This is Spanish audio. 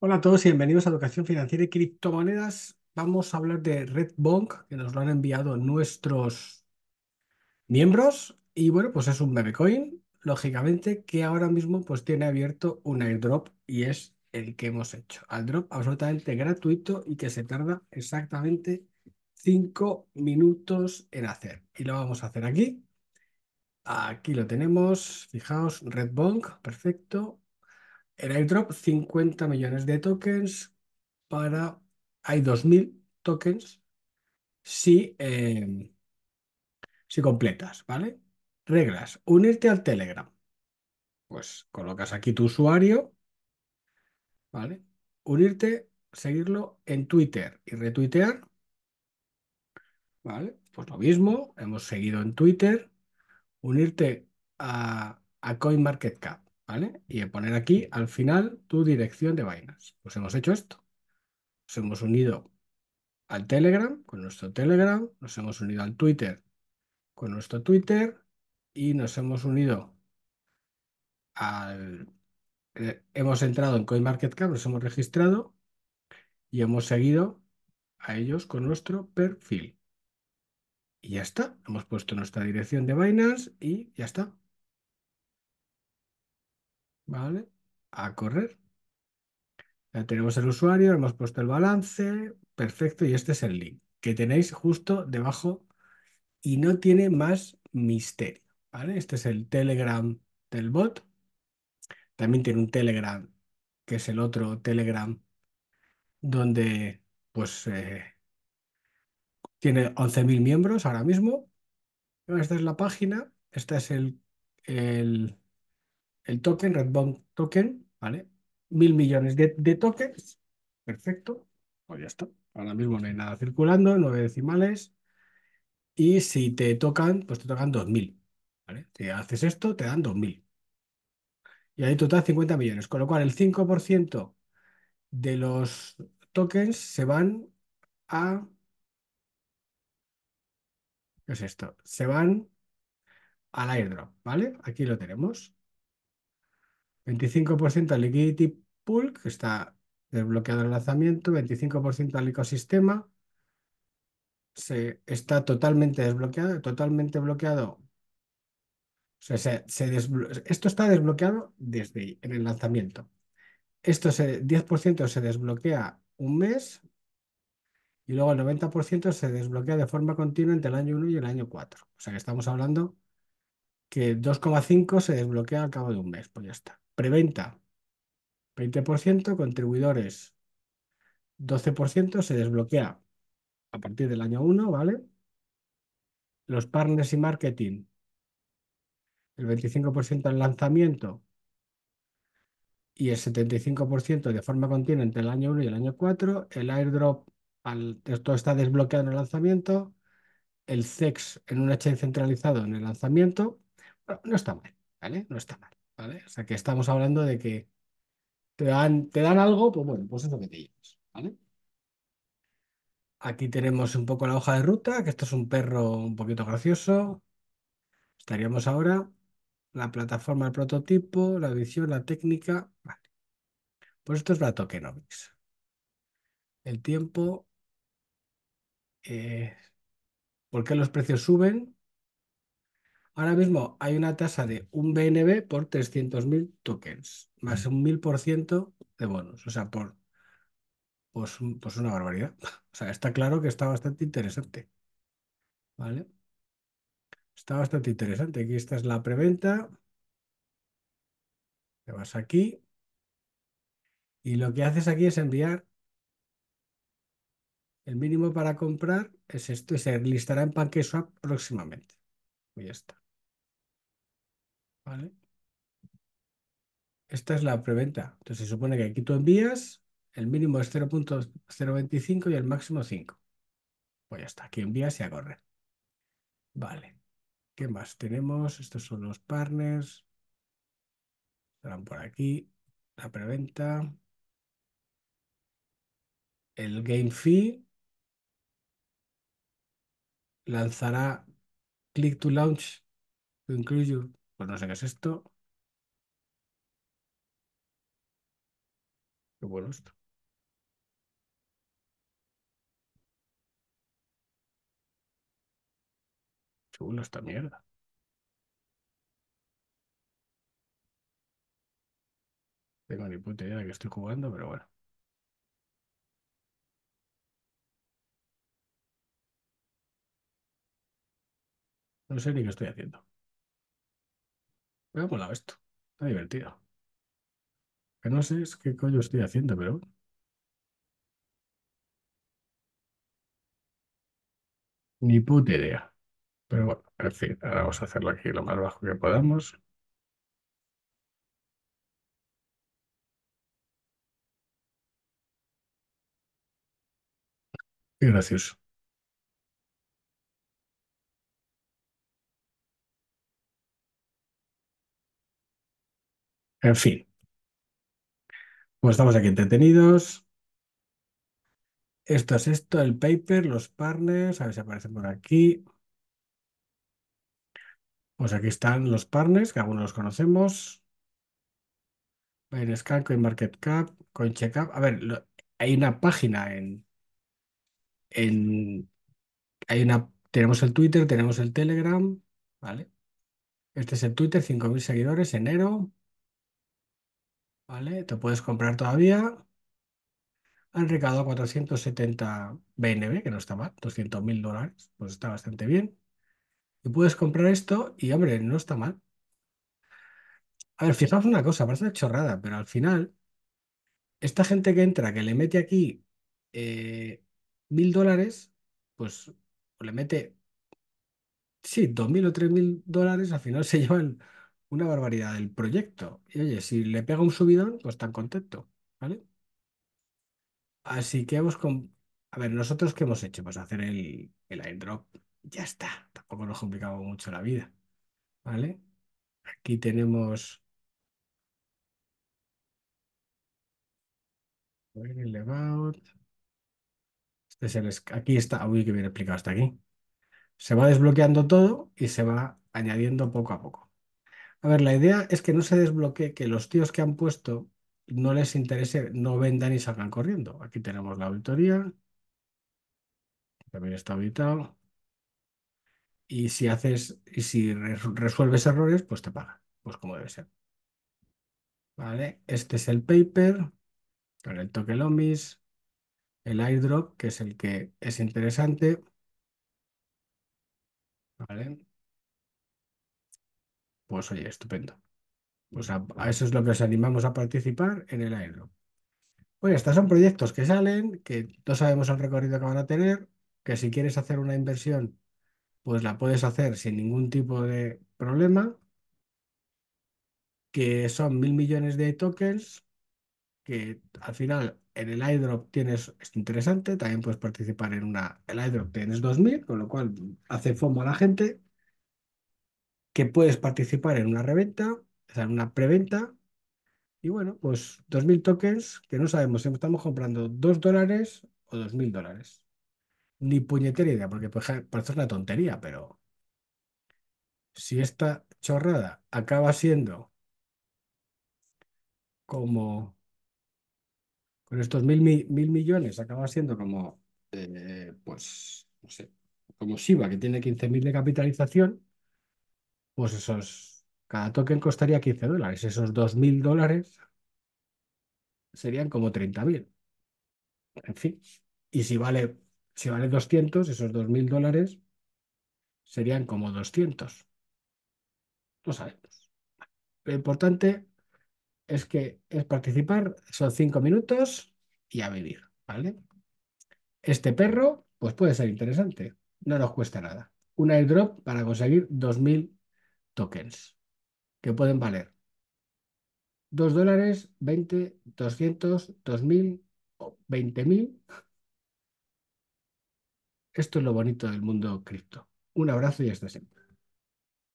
Hola a todos y bienvenidos a Educación Financiera y Criptomonedas. Vamos a hablar de Redbonk, que nos lo han enviado nuestros miembros. Y bueno, pues es un meme lógicamente, que ahora mismo pues tiene abierto un airdrop y es el que hemos hecho. Airdrop absolutamente gratuito y que se tarda exactamente 5 minutos en hacer. Y lo vamos a hacer aquí. Aquí lo tenemos. Fijaos, Redbonk, perfecto. En airdrop 50 millones de tokens para... Hay 2.000 tokens si, em, si completas, ¿vale? Reglas. Unirte al Telegram. Pues colocas aquí tu usuario, ¿vale? Unirte, seguirlo en Twitter y retuitear, ¿vale? Pues lo mismo, hemos seguido en Twitter. Unirte a, a CoinMarketCap ¿vale? Y poner aquí al final tu dirección de Binance. Pues hemos hecho esto. Nos hemos unido al Telegram con nuestro Telegram, nos hemos unido al Twitter con nuestro Twitter y nos hemos unido al... Eh, hemos entrado en CoinMarketCap, nos hemos registrado y hemos seguido a ellos con nuestro perfil. Y ya está, hemos puesto nuestra dirección de Binance y ya está. ¿vale? A correr. Ya tenemos el usuario, hemos puesto el balance, perfecto, y este es el link que tenéis justo debajo y no tiene más misterio, ¿vale? Este es el Telegram del bot. También tiene un Telegram, que es el otro Telegram, donde pues eh, tiene 11.000 miembros ahora mismo. Esta es la página, este es el, el el token, Redbond token, ¿vale? Mil millones de, tokens, perfecto, pues ya está. Ahora mismo no hay nada circulando, nueve decimales. Y si te tocan, pues te tocan 2.000. ¿vale? Si haces esto, te dan dos 2.000. Y hay total 50 millones. Con lo cual, el 5% de los tokens se van a... ¿Qué es esto? Se van al airdrop, ¿vale? Aquí lo tenemos. 25% al liquidity pool, que está desbloqueado el lanzamiento, 25% al ecosistema, se está totalmente desbloqueado, totalmente bloqueado. esto está desbloqueado desde en el lanzamiento. Esto se, 10% se desbloquea un mes y luego el 90% se desbloquea de forma continua entre el año 1 y el año 4. O sea que estamos hablando que 2,5 se desbloquea al cabo de un mes, pues ya está. Preventa, 20% contribuidores, 12% se desbloquea a partir del año 1, ¿vale? Los partners y marketing, el 25% al lanzamiento y el 75% de forma continua entre el año 1 y el año 4, el airdrop, al, esto está desbloqueado en el lanzamiento, el sex en un exchange centralizado en el lanzamiento, no está mal, ¿vale? No está mal. O sea que estamos hablando de que te dan, te dan algo, pues bueno, pues es lo que te llevas, ¿vale? Aquí tenemos un poco la hoja de ruta, que esto es un perro un poquito gracioso. Estaríamos ahora la plataforma, el prototipo, la visión, la técnica. Vale. Pues esto es la tokenomics. El tiempo, eh, por qué los precios suben, Ahora mismo hay una tasa de un BNB por 300.000 tokens, más un 1000% de bonos, o sea, por pues, pues una barbaridad. O sea, está claro que está bastante interesante. ¿Vale? Está bastante interesante. Aquí está es la preventa. Te vas aquí. Y lo que haces aquí es enviar el mínimo para comprar es esto y se listará en PancakeSwap próximamente. Y ya está. ¿Vale? Esta es la preventa. Entonces se supone que aquí tú envías, el mínimo es 0.025 y el máximo 5. Pues ya está, aquí envías y a Vale. ¿Qué más tenemos? Estos son los partners. Estarán por aquí. La preventa. El game fee. Lanzará click to launch to include pues no sé qué es esto. Qué bueno esto. bueno esta mierda. Tengo ni puta idea de que estoy jugando, pero bueno. No sé ni qué estoy haciendo. Me ha molado esto. Está divertido. Que no sé qué coño estoy haciendo, pero Ni puta idea. Pero bueno, en fin, ahora vamos a hacerlo aquí lo más bajo que podamos. Qué gracioso. En fin. Pues estamos aquí entretenidos. Esto es esto, el paper, los partners. A ver si aparecen por aquí. Pues aquí están los partners, que algunos los conocemos. Binance CoinMarketCap, CoinCheckup. A ver, hay una página en, en... Hay una... Tenemos el Twitter, tenemos el Telegram, ¿vale? Este es el Twitter, 5.000 seguidores, enero. ¿vale? Te puedes comprar todavía. Han recaudado 470 BNB, que no está mal, 200 mil dólares, pues está bastante bien. Y puedes comprar esto y, hombre, no está mal. A ver, fijaos una cosa, parece chorrada, pero al final, esta gente que entra, que le mete aquí eh, mil dólares, pues, le mete, sí, dos mil o tres mil dólares, al final se llevan una barbaridad del proyecto. Y oye, si le pega un subidón, pues tan contento, ¿vale? Así que hemos... Con... A ver, ¿nosotros qué hemos hecho? Pues hacer el, el airdrop. Ya está. Tampoco nos complicamos mucho la vida, ¿vale? Aquí tenemos... el Este es el... Aquí está. Uy, que bien explicado hasta aquí. Se va desbloqueando todo y se va añadiendo poco a poco. A ver, la idea es que no se desbloquee, que los tíos que han puesto no les interese, no vendan y salgan corriendo. Aquí tenemos la auditoría, también está auditado. Y si haces, y si resuelves errores, pues te paga, pues como debe ser. Vale, este es el paper, con el toque Lomis, el airdrop, que es el que es interesante. Vale. Pues oye, estupendo. O a, a eso es lo que os animamos a participar en el iDrop. Bueno, estos son proyectos que salen, que no sabemos el recorrido que van a tener, que si quieres hacer una inversión, pues la puedes hacer sin ningún tipo de problema, que son mil millones de tokens, que al final en el iDrop tienes, es interesante, también puedes participar en una, el iDrop tienes 2000, con lo cual hace FOMO a la gente, que puedes participar en una reventa, en una preventa. Y bueno, pues 2.000 tokens que no sabemos si estamos comprando 2 dólares o 2.000 dólares. Ni puñetera idea, porque pues, parece una tontería, pero si esta chorrada acaba siendo como con estos mil, mil, millones acaba siendo como, eh, pues, no sé, como Shiba, que tiene 15.000 de capitalización, pues esos, cada token costaría 15 dólares. Esos 2.000 dólares serían como 30.000. En fin, y si vale, si vale 200, esos 2.000 dólares serían como 200. No sabemos. Lo importante es que es participar, son 5 minutos y a vivir, ¿vale? Este perro, pues puede ser interesante, no nos cuesta nada. Un airdrop para conseguir 2.000 tokens, que pueden valer 2 dólares, 20, 200, 2000 o 20000. Esto es lo bonito del mundo cripto. Un abrazo y hasta siempre.